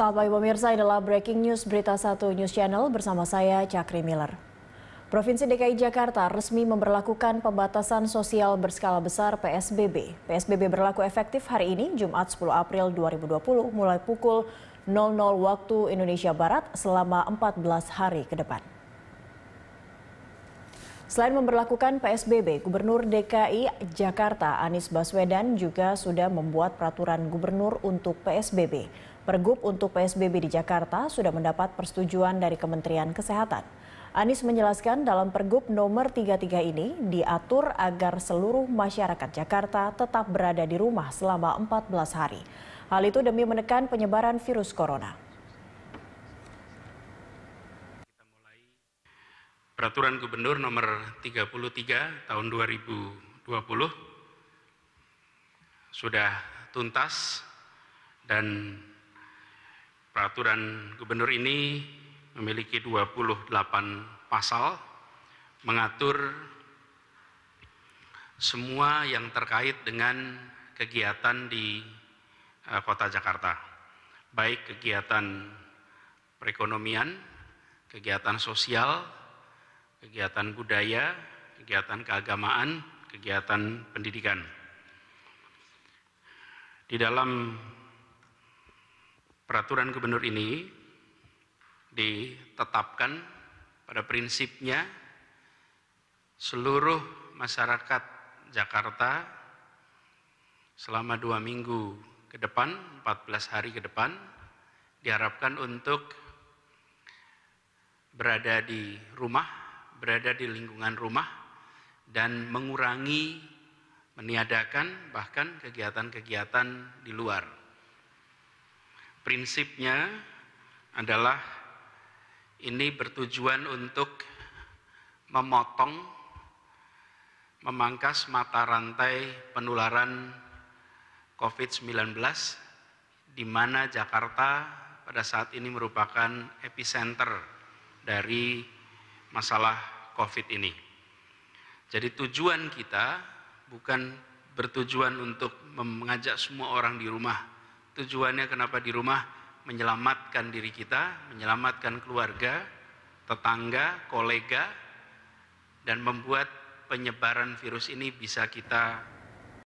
Selamat pagi pemirsa, inilah Breaking News Berita 1 News Channel bersama saya Cakri Miller. Provinsi DKI Jakarta resmi memperlakukan pembatasan sosial berskala besar PSBB. PSBB berlaku efektif hari ini Jumat 10 April 2020 mulai pukul 00 waktu Indonesia Barat selama 14 hari ke depan. Selain memperlakukan PSBB, Gubernur DKI Jakarta Anies Baswedan juga sudah membuat peraturan gubernur untuk PSBB. Pergub untuk PSBB di Jakarta sudah mendapat persetujuan dari Kementerian Kesehatan. Anies menjelaskan dalam Pergub nomor 33 ini diatur agar seluruh masyarakat Jakarta tetap berada di rumah selama 14 hari. Hal itu demi menekan penyebaran virus corona. Peraturan Gubernur nomor 33 tahun 2020 sudah tuntas dan peraturan gubernur ini memiliki 28 pasal mengatur semua yang terkait dengan kegiatan di eh, Kota Jakarta. Baik kegiatan perekonomian, kegiatan sosial, kegiatan budaya, kegiatan keagamaan, kegiatan pendidikan. Di dalam peraturan gubernur ini ditetapkan pada prinsipnya seluruh masyarakat Jakarta selama dua minggu ke depan, 14 hari ke depan, diharapkan untuk berada di rumah berada di lingkungan rumah dan mengurangi, meniadakan bahkan kegiatan-kegiatan di luar. Prinsipnya adalah ini bertujuan untuk memotong, memangkas mata rantai penularan COVID-19 di mana Jakarta pada saat ini merupakan epicenter dari masalah COVID ini. Jadi tujuan kita bukan bertujuan untuk mengajak semua orang di rumah. Tujuannya kenapa di rumah? Menyelamatkan diri kita, menyelamatkan keluarga, tetangga, kolega, dan membuat penyebaran virus ini bisa kita